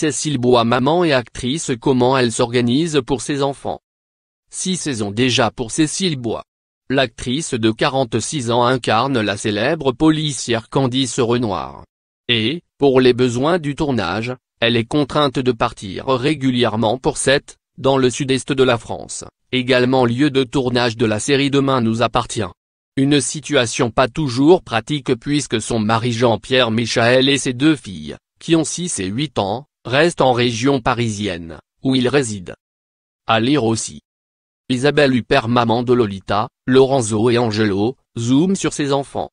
Cécile Bois maman et actrice comment elle s'organise pour ses enfants. Six saisons déjà pour Cécile Bois. L'actrice de 46 ans incarne la célèbre policière Candice Renoir. Et, pour les besoins du tournage, elle est contrainte de partir régulièrement pour 7, dans le sud-est de la France, également lieu de tournage de la série Demain nous appartient. Une situation pas toujours pratique puisque son mari Jean-Pierre Michaël et ses deux filles, qui ont 6 et 8 ans, reste en région parisienne, où il réside. À lire aussi. Isabelle Huppert maman de Lolita, Lorenzo et Angelo, zoom sur ses enfants.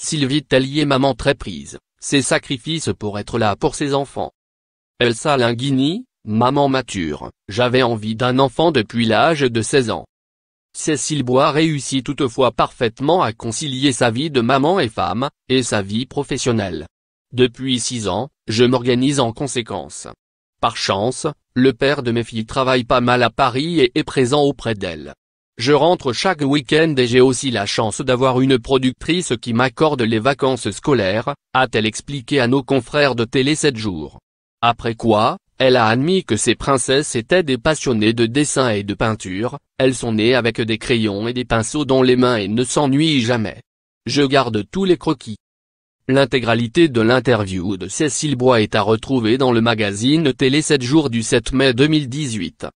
Sylvie Tellier maman très prise, ses sacrifices pour être là pour ses enfants. Elsa Linguini, maman mature, j'avais envie d'un enfant depuis l'âge de 16 ans. Cécile Bois réussit toutefois parfaitement à concilier sa vie de maman et femme, et sa vie professionnelle. Depuis 6 ans, je m'organise en conséquence. Par chance, le père de mes filles travaille pas mal à Paris et est présent auprès d'elles. Je rentre chaque week-end et j'ai aussi la chance d'avoir une productrice qui m'accorde les vacances scolaires, a-t-elle expliqué à nos confrères de Télé sept jours. Après quoi, elle a admis que ces princesses étaient des passionnées de dessin et de peinture, elles sont nées avec des crayons et des pinceaux dans les mains et ne s'ennuient jamais. Je garde tous les croquis. L'intégralité de l'interview de Cécile Bois est à retrouver dans le magazine Télé 7 jours du 7 mai 2018.